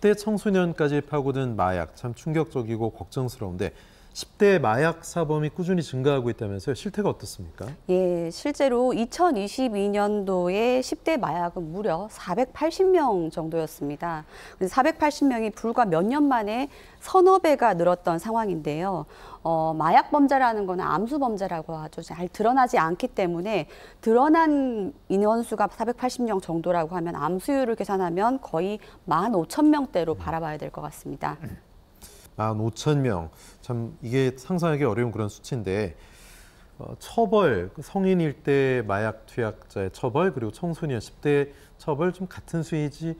10대 청소년까지 파고든 마약 참 충격적이고 걱정스러운데 10대 마약 사범이 꾸준히 증가하고 있다면서요. 실태가 어떻습니까? 예, 실제로 2022년도에 10대 마약은 무려 480명 정도였습니다. 480명이 불과 몇 년 만에 서너 배가 늘었던 상황인데요. 어, 마약 범죄라는 거는 암수 범죄라고 하죠. 잘 드러나지 않기 때문에 드러난 인원수가 480명 정도라고 하면 암수율을 계산하면 거의 15,000명대로 바라봐야 될 것 같습니다. 1 5천 명. 참 이게 상상하기 어려운 그런 수치인데 어, 처벌, 그 성인일 때 마약 투약자의 처벌 그리고 청소년 10대 처벌 좀 같은 수위지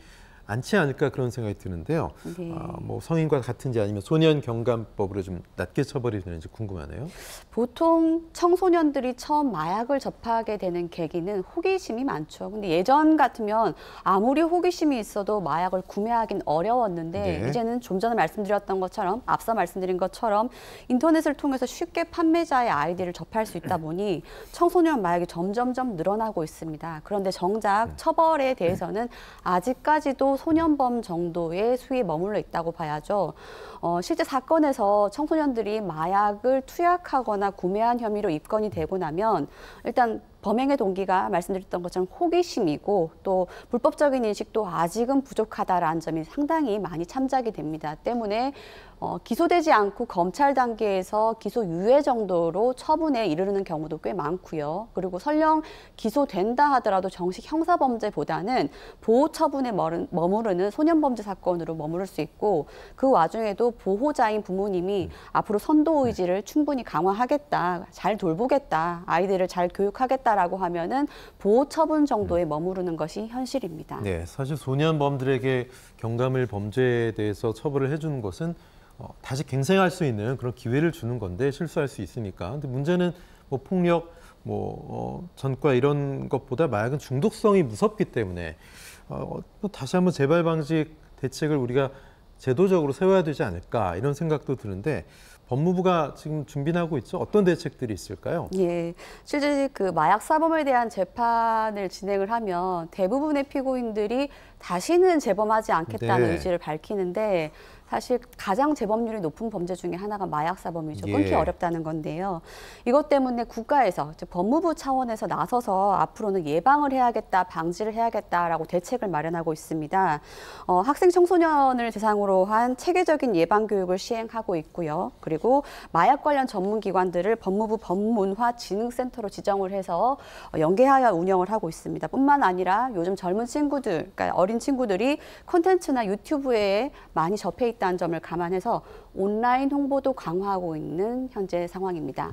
않지 않을까 그런 생각이 드는데요. 네. 아, 뭐 성인과 같은지 아니면 소년 경감법으로 좀 낮게 처벌이 되는지 궁금하네요. 보통 청소년들이 처음 마약을 접하게 되는 계기는 호기심이 많죠. 근데 예전 같으면 아무리 호기심이 있어도 마약을 구매하긴 어려웠는데 네. 이제는 좀 전에 말씀드렸던 것처럼 앞서 말씀드린 것처럼 인터넷을 통해서 쉽게 판매자의 아이디를 접할 수 있다 보니 청소년 마약이 점점점 늘어나고 있습니다. 그런데 정작 음. 처벌에 네. 대해서는 아직까지도 소년범 정도의 수위에 머물러 있다고 봐야죠. 어, 실제 사건에서 청소년들이 마약을 투약하거나 구매한 혐의로 입건이 되고 나면 일단 범행의 동기가 말씀드렸던 것처럼 호기심이고 또 불법적인 인식도 아직은 부족하다라는 점이 상당히 많이 참작이 됩니다. 때문에 어, 기소되지 않고 검찰 단계에서 기소 유예 정도로 처분에 이르는 경우도 꽤 많고요. 그리고 설령 기소된다 하더라도 정식 형사 범죄보다는 보호 처분에 머무르는 소년 범죄 사건으로 머무를 수 있고 그 와중에도 보호자인 부모님이 앞으로 선도 네. 의지를 충분히 강화하겠다, 잘 돌보겠다, 아이들을 잘 교육하겠다라고 하면은 보호 처분 정도에 네. 머무르는 것이 현실입니다. 네, 사실 소년범들에게 경감을 범죄에 대해서 처벌을 해주는 것은 어, 다시 갱생할 수 있는 그런 기회를 주는 건데 실수할 수 있으니까. 근데 문제는 뭐 폭력, 뭐 어, 전과 이런 것보다 마약은 중독성이 무섭기 때문에 어, 어, 다시 한번 재발 방지 대책을 우리가 제도적으로 세워야 되지 않을까 이런 생각도 드는데 법무부가 지금 준비하고 있죠. 어떤 대책들이 있을까요? 예, 실제 그 마약 사범에 대한 재판을 진행을 하면 대부분의 피고인들이 다시는 재범하지 않겠다는 네. 의지를 밝히는데 사실 가장 재범률이 높은 범죄 중에 하나가 마약 사범이죠. 예. 끊기 예. 어렵다는 건데요. 이것 때문에 국가에서 법무부 차원에서 나서서 앞으로는 예방을 해야겠다, 방지를 해야겠다라고 대책을 마련하고 있습니다. 어, 학생 청소년을 대상으로 한 체계적인 예방 교육을 시행하고 있고요. 그리고 마약 관련 전문 기관들을 법무부 법문화 진흥센터로 지정을 해서 연계하여 운영을 하고 있습니다. 뿐만 아니라 요즘 젊은 친구들, 그러니까 어 어린 친구들이 콘텐츠나 유튜브에 많이 접해 있다는 점을 감안해서 온라인 홍보도 강화하고 있는 현재 상황입니다.